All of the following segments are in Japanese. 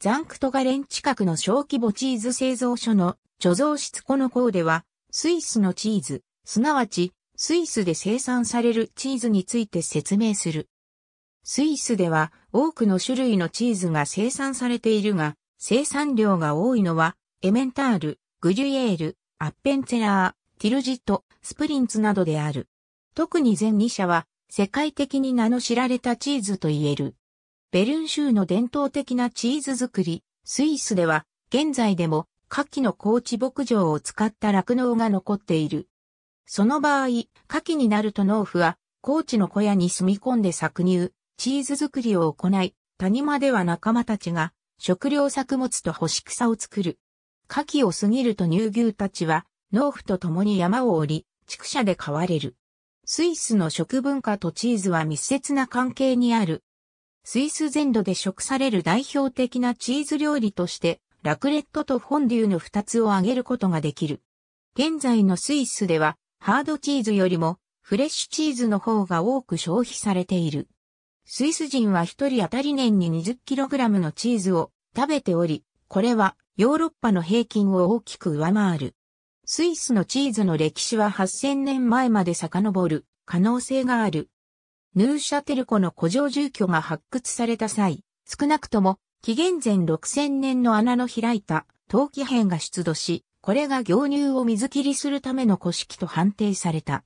ザンクトガレン近くの小規模チーズ製造所の貯蔵室この項では、スイスのチーズ、すなわち、スイスで生産されるチーズについて説明する。スイスでは多くの種類のチーズが生産されているが、生産量が多いのは、エメンタール、グリュエール、アッペンツェラー、ティルジット、スプリンツなどである。特に前2社は、世界的に名の知られたチーズと言える。ベルン州の伝統的なチーズ作り、スイスでは現在でも夏季の高地牧場を使った酪農が残っている。その場合、夏季になると農夫は高地の小屋に住み込んで搾乳、チーズ作りを行い、谷間では仲間たちが食料作物と干し草を作る。夏季を過ぎると乳牛たちは農夫と共に山を降り、畜舎で飼われる。スイスの食文化とチーズは密接な関係にあるスイス全土で食される代表的なチーズ料理として、ラクレットとフォンデュの2つを挙げることができる。現在のスイスでは、ハードチーズよりも、フレッシュチーズの方が多く消費されている。スイス人は1人当たり年に 20kg のチーズを食べており、これはヨーロッパの平均を大きく上回る。スイスのチーズの歴史は8000年前まで遡る可能性がある。ヌーシャテルコの古城住居が発掘された際、少なくとも紀元前6000年の穴の開いた陶器片が出土し、これが行乳を水切りするための古式と判定された。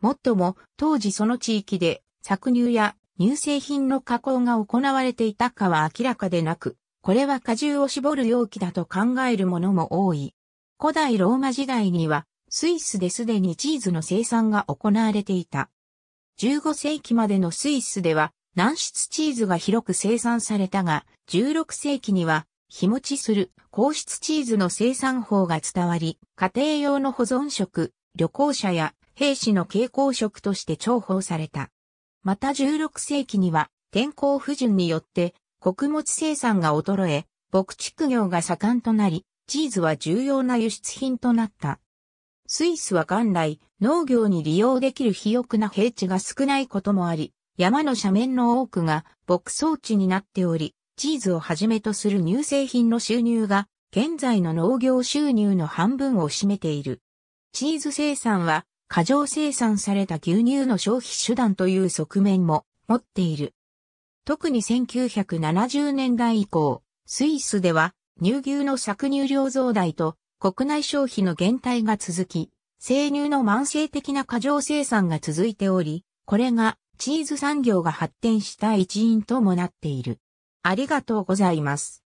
もっとも、当時その地域で搾乳や乳製品の加工が行われていたかは明らかでなく、これは果汁を絞る容器だと考えるものも多い。古代ローマ時代には、スイスですでにチーズの生産が行われていた。15世紀までのスイスでは軟質チーズが広く生産されたが、16世紀には日持ちする硬質チーズの生産法が伝わり、家庭用の保存食、旅行者や兵士の蛍光食として重宝された。また16世紀には天候不順によって穀物生産が衰え、牧畜業が盛んとなり、チーズは重要な輸出品となった。スイスは元来農業に利用できる肥沃な平地が少ないこともあり、山の斜面の多くが牧草地になっており、チーズをはじめとする乳製品の収入が現在の農業収入の半分を占めている。チーズ生産は過剰生産された牛乳の消費手段という側面も持っている。特に1970年代以降、スイスでは乳牛の搾乳量増大と国内消費の減退が続き、生乳の慢性的な過剰生産が続いており、これがチーズ産業が発展した一因ともなっている。ありがとうございます。